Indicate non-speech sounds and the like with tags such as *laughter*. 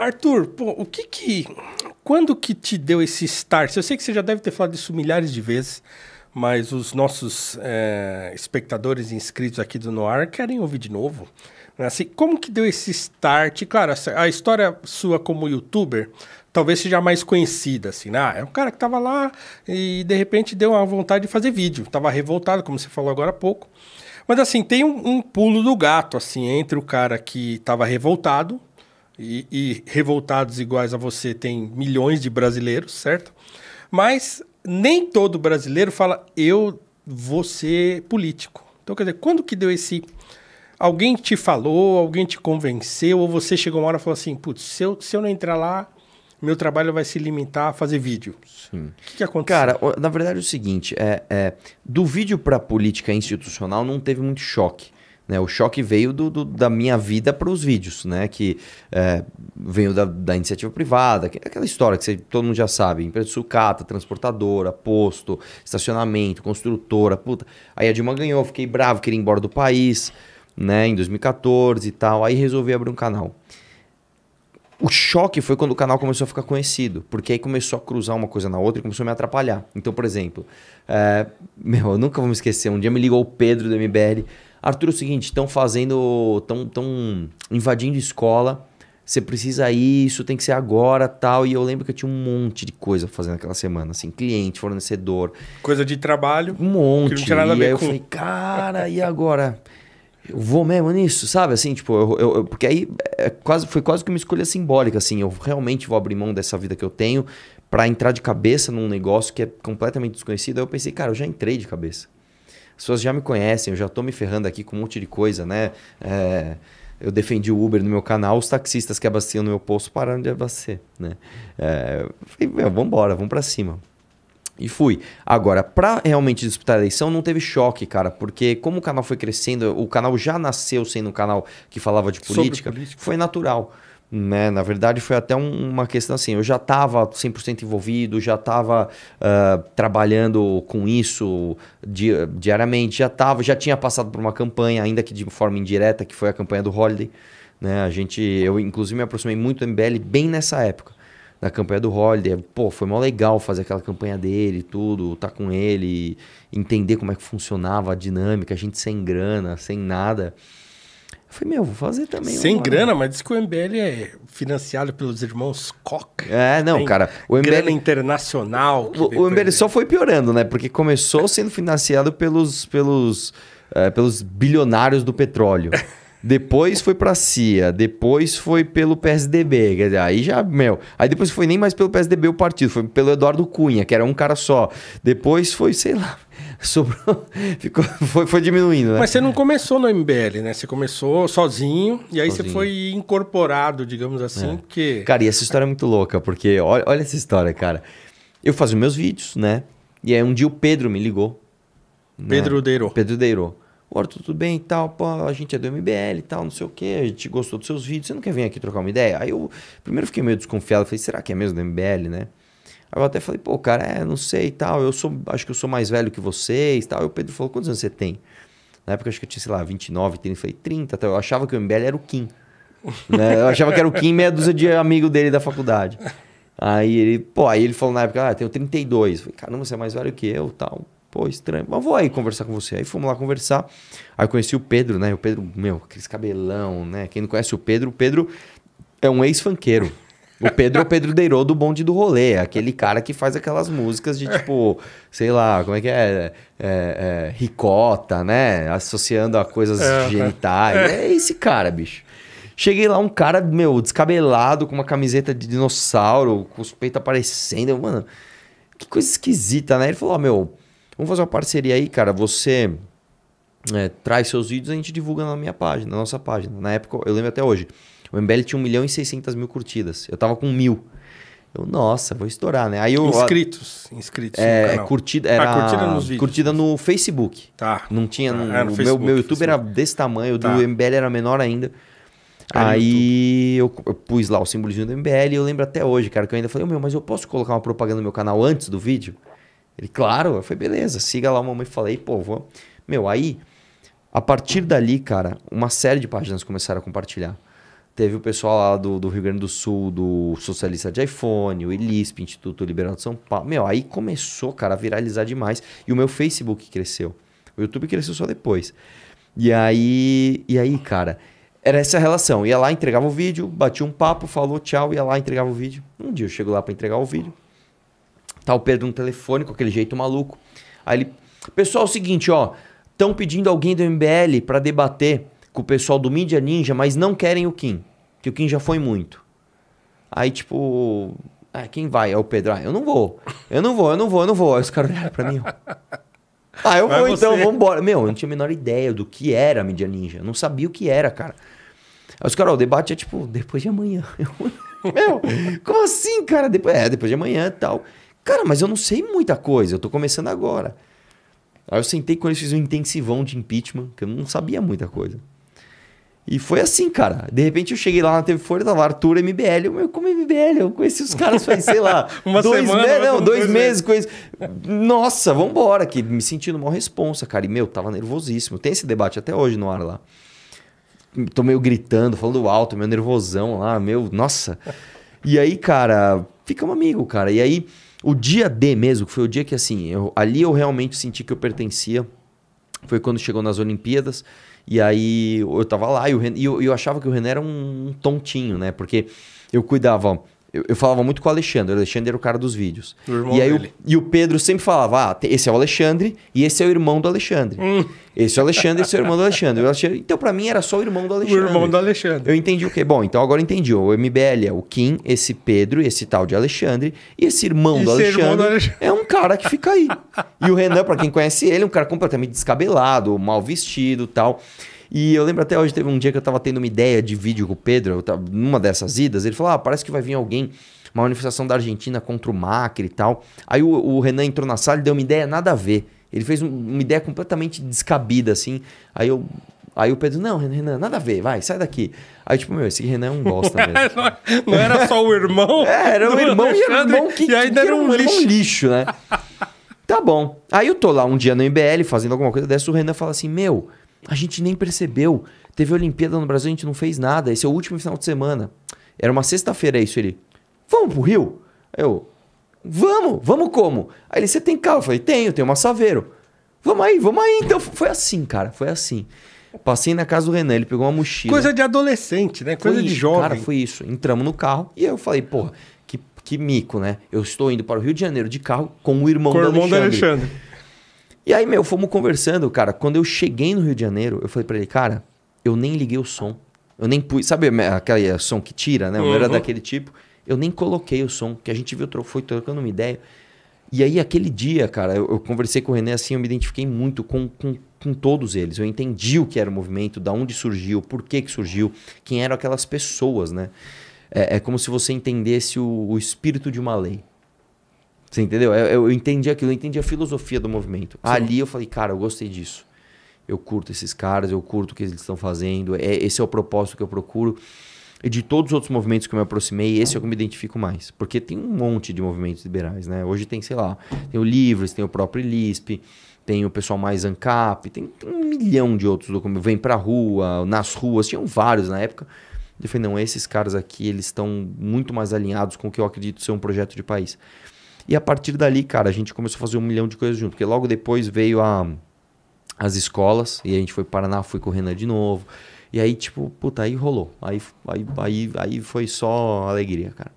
Arthur, pô, o que que. Quando que te deu esse start? Eu sei que você já deve ter falado isso milhares de vezes, mas os nossos é, espectadores e inscritos aqui do Noir querem ouvir de novo. Né? Assim, como que deu esse start? Claro, a história sua como youtuber talvez seja mais conhecida, assim, né? Ah, é um cara que estava lá e de repente deu a vontade de fazer vídeo. Tava revoltado, como você falou agora há pouco. Mas assim, tem um, um pulo do gato, assim, entre o cara que estava revoltado e, e revoltados iguais a você tem milhões de brasileiros, certo? Mas nem todo brasileiro fala, eu vou ser político. Então, quer dizer, quando que deu esse. Alguém te falou, alguém te convenceu, ou você chegou uma hora e falou assim: putz, se eu, se eu não entrar lá, meu trabalho vai se limitar a fazer vídeo. Sim. O que, que aconteceu? Cara, na verdade é o seguinte: é, é do vídeo para política institucional não teve muito choque. Né? O choque veio do, do da minha vida para os vídeos, né? Que é, veio da, da iniciativa privada, que, aquela história que você, todo mundo já sabe: empresa de sucata, transportadora, posto, estacionamento, construtora, puta. Aí a Dilma ganhou, fiquei bravo, queria ir embora do país, né? Em 2014 e tal. Aí resolvi abrir um canal. O choque foi quando o canal começou a ficar conhecido, porque aí começou a cruzar uma coisa na outra e começou a me atrapalhar. Então, por exemplo, é, meu, eu nunca vou me esquecer, um dia me ligou o Pedro do MBL. Arthur, é o seguinte, estão fazendo, estão tão invadindo escola, você precisa isso, tem que ser agora, tal. E eu lembro que eu tinha um monte de coisa fazendo aquela semana, assim, cliente, fornecedor. Coisa de trabalho. Um monte. Que não tinha nada a ver e aí com... eu falei, cara, e agora? eu vou mesmo nisso, sabe? Assim, tipo, eu, eu, eu porque aí é quase, foi quase que uma escolha simbólica, assim. Eu realmente vou abrir mão dessa vida que eu tenho para entrar de cabeça num negócio que é completamente desconhecido. Aí eu pensei, cara, eu já entrei de cabeça. As pessoas já me conhecem, eu já tô me ferrando aqui com um monte de coisa, né? É, eu defendi o Uber no meu canal, os taxistas que abasteciam no meu posto pararam de abastecer, né? É, falei, meu, vambora, vamos para cima. E fui. Agora, para realmente disputar a eleição, não teve choque, cara, porque como o canal foi crescendo, o canal já nasceu sendo um canal que falava de política, política. foi natural. Né? Na verdade, foi até um, uma questão assim: eu já estava 100% envolvido, já estava uh, ah, trabalhando com isso di diariamente, já, tava, já tinha passado por uma campanha, ainda que de forma indireta, que foi a campanha do Holiday. Né? A gente, eu, inclusive, me aproximei muito do MBL bem nessa época da campanha do Holiday. Pô, foi mó legal fazer aquela campanha dele, tudo, tá com ele, entender como é que funcionava a dinâmica, a gente sem grana, sem nada. Eu falei, meu, vou fazer também. Sem uma, grana, né? mas diz que o MBL é financiado pelos irmãos Koch. É, não, cara. O MBL grana internacional. O, o MBL só foi piorando, né? Porque começou sendo financiado pelos, pelos, é, pelos bilionários do petróleo. *laughs* Depois foi pra CIA, depois foi pelo PSDB, quer dizer, aí já, meu. Aí depois foi nem mais pelo PSDB o partido, foi pelo Eduardo Cunha, que era um cara só. Depois foi, sei lá, *laughs* sobrou, ficou, foi, foi diminuindo, né? Mas você não começou no MBL, né? Você começou sozinho e aí sozinho. você foi incorporado, digamos assim, é. porque... Cara, e essa história é muito louca, porque olha, olha essa história, cara. Eu fazia meus vídeos, né? E aí um dia o Pedro me ligou. Pedro né? Pedro Deirô. Ora, tudo bem e tal, pô, a gente é do MBL e tal, não sei o quê a gente gostou dos seus vídeos, você não quer vir aqui trocar uma ideia? Aí eu primeiro fiquei meio desconfiado, falei, será que é mesmo do MBL, né? Aí eu até falei, pô, cara, é, não sei e tal, eu sou, acho que eu sou mais velho que vocês e tal. Aí o Pedro falou, quantos anos você tem? Na época eu acho que eu tinha, sei lá, 29, 30, eu falei, 30, então tá, eu achava que o MBL era o Kim. né? Eu achava que era o Kim, meia dúzia de amigo dele da faculdade. Aí ele, pô, aí ele falou na época, ah, tenho 32. Eu falei, caramba, você é mais velho que eu tal. Pô, estranho. Mas vou aí conversar com você. Aí fomos lá conversar. Aí eu conheci o Pedro, né? O Pedro, meu, aqueles cabelão, né? Quem não conhece o Pedro, o Pedro é um ex-fanqueiro. O Pedro é o Pedro Deirô do Bonde do Rolê, é aquele cara que faz aquelas músicas de tipo, sei lá, como é que é? é, é ricota, né? Associando a coisas é, né? genitais. É. é. esse cara, bicho. Cheguei lá, um cara, meu, descabelado, com uma camiseta de dinossauro, com os peitos aparecendo. mano, que coisa esquisita, né? Ele falou: Ó, oh, meu, Vamos fazer uma parceria aí, cara. Você é, traz seus vídeos, a gente divulga na minha página, na nossa página. Na época, eu lembro até hoje, o MBL tinha 1 milhão e 600 mil curtidas. Eu tava com mil. Eu, nossa, vou estourar, né? Aí eu, inscritos, inscritos. É, curtida, ah, era ah, curtida nos vídeos. Curtida no Facebook. Tá. Não tinha. Ah, no, no o Facebook, meu, meu YouTube Facebook. era desse tamanho, o do tá. MBL era menor ainda. aí eu, eu, pus lá o símbolozinho do MBL e eu lembro até hoje, cara, que eu ainda falei, oh, meu, mas eu posso colocar uma propaganda no meu canal antes do vídeo? Ele, claro, eu falei, beleza, siga lá o Mamãe Falei, pô, vou. Meu, aí, a partir dali, cara, uma série de páginas começaram a compartilhar. Teve o pessoal lá do, do Rio Grande do Sul, do Socialista de iPhone, o ILISP, Instituto Liberal de São Paulo. Meu, aí começou, cara, a viralizar demais. E o meu Facebook cresceu. O YouTube cresceu só depois. E aí, e aí, cara, era essa relação. Ia lá, entregava o vídeo, batia um papo, falou tchau, ia lá, entregava o vídeo. Um dia eu chego lá para entregar o vídeo. Tá o Pedro no telefone, com aquele jeito maluco. Aí ele. Pessoal, é o seguinte, ó. Estão pedindo alguém do MBL para debater com o pessoal do Mídia Ninja, mas não querem o Kim. Que o Kim já foi muito. Aí, tipo. Ah, quem vai? É o Pedro. Ah, eu não vou. Eu não vou, eu não vou, eu não vou. Aí os caras olharam pra mim, ó. Ah, eu vou então, você. então, vambora. Meu, eu não tinha a menor ideia do que era a mídia ninja. Eu não sabia o que era, cara. Aí os caras, o debate é tipo, depois de amanhã. *laughs* meu, como assim, cara? Depois, é, depois de amanhã e tal. Cara, mas eu não sei muita coisa, eu tô começando agora. Aí eu sentei com eles, fiz um intensivão de impeachment, que eu não sabia muita coisa. E foi assim, cara. De repente eu cheguei lá na TV Folha, tava Arthur MBL. Eu, meu, como MBL? Eu conheci os caras faz, sei lá, *laughs* Uma dois semana, meses, não, dois meses, coisa. Nossa, vambora, que me sentindo uma responsa, cara. E, meu, tava nervosíssimo. Tem esse debate até hoje no ar lá. Tô meio gritando, falando alto, meu nervosão lá, meu, nossa. E aí, cara, fica um amigo, cara. E aí o dia D mesmo, que foi o dia que assim, eu, ali eu realmente senti que eu pertencia, foi quando chegou nas Olimpíadas. E aí eu tava lá e, o e eu, eu achava que o René era um, um tontinho, né? Porque eu cuidava eu, eu, falava muito com o Alexandre. O Alexandre era o cara dos vídeos. O e, aí o, e o Pedro sempre falava: ah, esse é o Alexandre e esse é o irmão do Alexandre. Hum. Esse é o Alexandre, esse é o irmão do Alexandre. Alexandre... Então, para mim, era só o irmão do Alexandre. O irmão do Alexandre. Eu entendi o quê? Bom, então agora entendi. O MBL é o Kim, esse Pedro, esse tal de Alexandre. E esse irmão, do, Alexandre irmão do Alexandre é um cara que fica aí. e o Renan, para quem conhece ele, é um cara completamente descabelado, mal vestido tal. E eu lembro até hoje, teve um dia que eu tava tendo uma ideia de vídeo com o Pedro, tava, numa dessas idas, ele falou: ah, parece que vai vir alguém, uma manifestação da Argentina contra o Macri e tal. Aí o, o Renan entrou na sala e deu uma ideia nada a ver. Ele fez um, uma ideia completamente descabida, assim. Aí eu. Aí o Pedro, não, Renan, nada a ver, vai, sai daqui. Aí, tipo, meu, esse Renan é um bosta *laughs* mesmo. É, é, não, era só o irmão? *laughs* É, era o *laughs* irmão Alexandre, e era um irmão que, e ainda que era um, um lixo. lixo, né? tá bom. Aí eu tô lá um dia no MBL fazendo alguma coisa dessa, o Renan fala assim, meu, a gente nem percebeu. Teve Olimpíada no Brasil, a gente não fez nada. Esse é o último final de semana. Era uma sexta-feira é isso, ele. Vamos pro Rio? Eu. Vamos, vamos como? Aí ele, você tem carro? Eu falei, tenho, tenho uma Saveiro. Vamos aí, vamos aí. Então, foi assim, cara, foi assim. Passei na casa do Renan, ele pegou uma mochila. Coisa de adolescente, né? Coisa foi de isso, jovem. Cara, foi isso. Entramos no carro e eu falei, porra, que, que mico, né? Eu estou indo para o Rio de Janeiro de carro com o irmão com o irmão do Alexandre. E aí, meu, fomos conversando, cara. Quando eu cheguei no Rio de Janeiro, eu falei para ele, cara, eu nem liguei o som. Eu nem pus, sabe aquele eh, som que tira, né? Uhum. era daquele tipo. Eu nem coloquei o som, que a gente viu, foi trocando uma ideia. E aí, aquele dia, cara, eu, eu, conversei com o René assim, eu me identifiquei muito com, com, com, todos eles. Eu entendi o que era o movimento, da onde surgiu, por que, que surgiu, quem eram aquelas pessoas, né? É, é como se você entendesse o, o espírito de uma lei. Você entendeu? Eu, eu entendi aquilo, eu entendi a filosofia do movimento. Sim. Ali eu falei, cara, eu gostei disso. Eu curto esses caras, eu curto o que eles estão fazendo. É, esse é o propósito que eu procuro. E de todos os outros movimentos que eu me aproximei, esse é o que eu me identifico mais. Porque tem um monte de movimentos liberais, né? Hoje tem, sei lá, tem o Livres, tem o próprio Lisp, tem o pessoal mais ANCAP, tem, tem um milhão de outros documentos. Vem pra rua, nas ruas, tinham vários na época. Eu falei, não, esses caras aqui, eles estão muito mais alinhados com o que eu acredito ser um projeto de país. E a partir dali, cara, a gente começou a fazer um milhão de coisas junto. Porque logo depois veio a, as escolas, e a gente foi para Paraná, fui correndo de novo. E aí, tipo, puta, aí rolou. Aí, aí, aí, aí foi só alegria, cara.